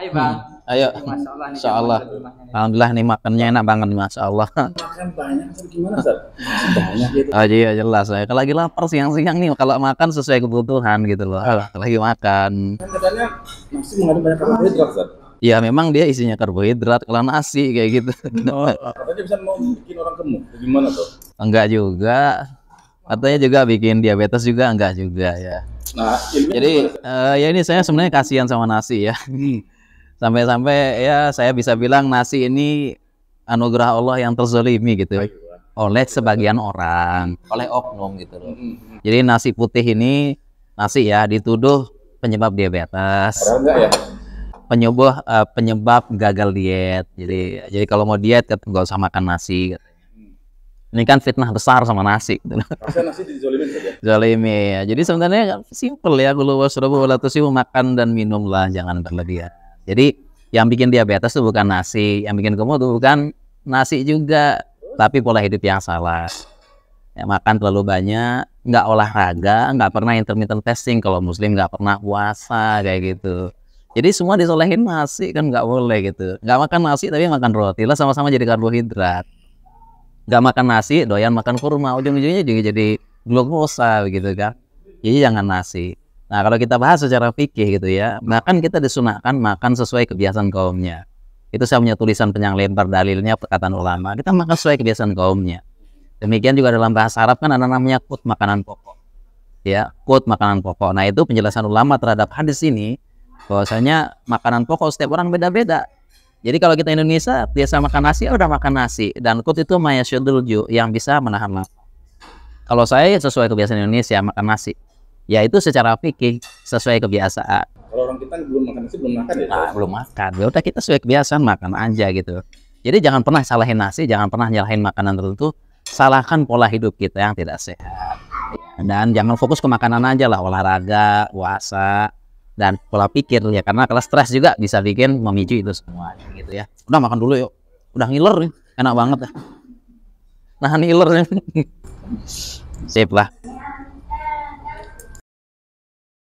Ayo bang. Hmm. Ayo. Masya Allah. Alhamdulillah nih makannya enak banget Masya Allah. Makan banyak gimana Ustaz? banyak gitu. Oh iya jelas saya. Kalau lagi lapar siang-siang nih kalau makan sesuai kebutuhan gitu loh. Iya. Lagi makan. Kan katanya masih mengandung banyak karbohidrat Ustaz. Ya memang dia isinya karbohidrat, kalau nasi kayak gitu. Oh, oh. katanya bisa mau bikin orang gemuk, gimana tuh? Enggak juga. Katanya juga bikin diabetes juga enggak juga ya. Nah, jadi uh, ya ini saya sebenarnya kasihan sama nasi ya. Hmm sampai-sampai ya saya bisa bilang nasi ini anugerah Allah yang terzolimi gitu Baik. oleh sebagian orang oleh oknum gitu loh mm jadi nasi putih ini nasi ya dituduh penyebab diabetes ya? penyebab uh, penyebab gagal diet jadi jadi kalau mau diet nggak usah makan nasi mm. Ini kan fitnah besar sama nasi. Gitu. nasi dizolimin saja. Zolimi ya. Jadi sebenarnya simple ya. kalau wasrobu walatusihu makan dan minumlah jangan berlebihan. Jadi yang bikin diabetes itu bukan nasi, yang bikin gemuk itu bukan nasi juga, tapi pola hidup yang salah. Ya, makan terlalu banyak, nggak olahraga, nggak pernah intermittent fasting kalau muslim nggak pernah puasa kayak gitu. Jadi semua disolehin nasi kan nggak boleh gitu. Nggak makan nasi tapi makan roti lah sama-sama jadi karbohidrat. Nggak makan nasi doyan makan kurma ujung-ujungnya juga jadi glukosa begitu kan. Jadi jangan nasi. Nah, kalau kita bahas secara fikih gitu ya, bahkan kita disunahkan makan sesuai kebiasaan kaumnya. Itu saya punya tulisan penyang lebar dalilnya perkataan ulama. Kita makan sesuai kebiasaan kaumnya. Demikian juga dalam bahasa Arab kan ada namanya kut makanan pokok. Ya, kut makanan pokok. Nah, itu penjelasan ulama terhadap hadis ini bahwasanya makanan pokok setiap orang beda-beda. Jadi kalau kita Indonesia biasa makan nasi, ya udah makan nasi dan kut itu mayasyudulju yang bisa menahan lapar. Kalau saya sesuai kebiasaan Indonesia makan nasi ya itu secara fikih sesuai kebiasaan kalau orang kita belum makan nasi belum makan ya nah, belum makan ya udah kita sesuai kebiasaan makan aja gitu jadi jangan pernah salahin nasi jangan pernah nyalahin makanan tertentu salahkan pola hidup kita yang tidak sehat dan jangan fokus ke makanan aja lah olahraga puasa dan pola pikir ya karena kalau stres juga bisa bikin memicu itu semua gitu ya udah makan dulu yuk udah ngiler nih. enak banget ya. nah ngiler sip lah